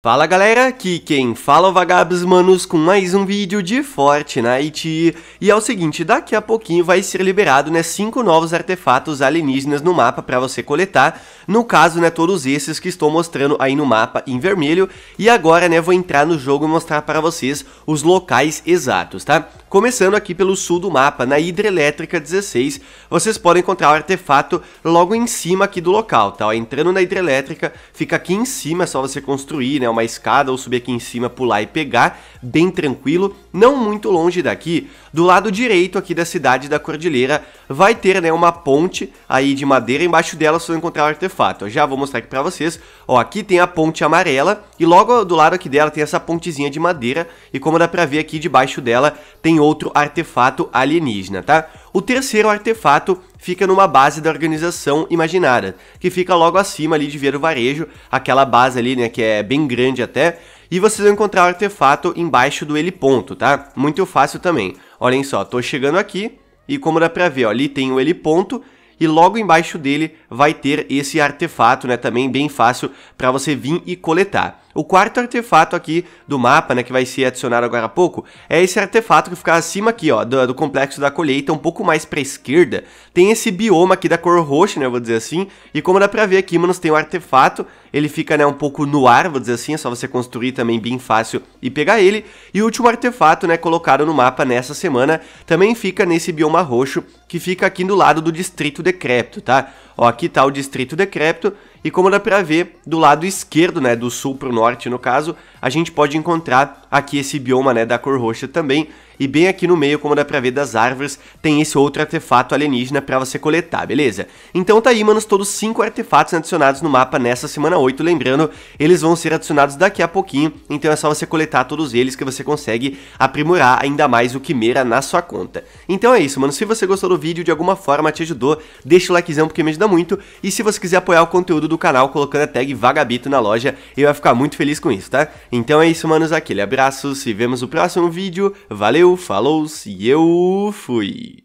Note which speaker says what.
Speaker 1: Fala galera, aqui quem fala é o Vagabos Manos com mais um vídeo de Fortnite E é o seguinte, daqui a pouquinho vai ser liberado né, 5 novos artefatos alienígenas no mapa para você coletar No caso né, todos esses que estou mostrando aí no mapa em vermelho E agora né, vou entrar no jogo e mostrar para vocês os locais exatos, tá? Começando aqui pelo sul do mapa, na Hidrelétrica 16 Vocês podem encontrar o artefato logo em cima aqui do local, tá? Entrando na Hidrelétrica, fica aqui em cima, é só você construir, né? né, uma escada ou subir aqui em cima, pular e pegar, bem tranquilo, não muito longe daqui. Do lado direito aqui da cidade da Cordilheira vai ter, né, uma ponte aí de madeira, embaixo dela vai encontrar o artefato. Eu já vou mostrar aqui para vocês. Ó, aqui tem a ponte amarela e logo do lado aqui dela tem essa pontezinha de madeira e como dá para ver aqui debaixo dela tem outro artefato alienígena, tá? O terceiro artefato fica numa base da organização imaginária, que fica logo acima ali de ver o varejo, aquela base ali, né, que é bem grande até, e vocês vão encontrar o artefato embaixo do ele ponto, tá? Muito fácil também. Olhem só, tô chegando aqui, e como dá pra ver, ó, ali tem o ele ponto, e logo embaixo dele vai ter esse artefato, né, também bem fácil para você vir e coletar. O quarto artefato aqui do mapa, né, que vai ser adicionado agora há pouco, é esse artefato que fica acima aqui, ó, do, do complexo da colheita, um pouco mais pra esquerda. Tem esse bioma aqui da cor roxa, né, vou dizer assim, e como dá pra ver aqui, mano, tem um artefato, ele fica, né, um pouco no ar, vou dizer assim, é só você construir também bem fácil e pegar ele. E o último artefato, né, colocado no mapa nessa semana, também fica nesse bioma roxo, que fica aqui do lado do Distrito Decrépito, tá? Ó, aqui tá o Distrito Decrépito, e como dá para ver, do lado esquerdo, né, do sul para o norte no caso, a gente pode encontrar aqui esse bioma né, da cor roxa também, e bem aqui no meio, como dá pra ver das árvores, tem esse outro artefato alienígena pra você coletar, beleza? Então tá aí, manos, todos 5 artefatos adicionados no mapa nessa semana 8. Lembrando, eles vão ser adicionados daqui a pouquinho, então é só você coletar todos eles que você consegue aprimorar ainda mais o Quimera na sua conta. Então é isso, mano. Se você gostou do vídeo, de alguma forma te ajudou, deixa o likezão porque me ajuda muito. E se você quiser apoiar o conteúdo do canal colocando a tag Vagabito na loja, eu vou ficar muito feliz com isso, tá? Então é isso, manos. Aquele abraço, se vemos no próximo vídeo. Valeu! valeu, falou-se e eu fui!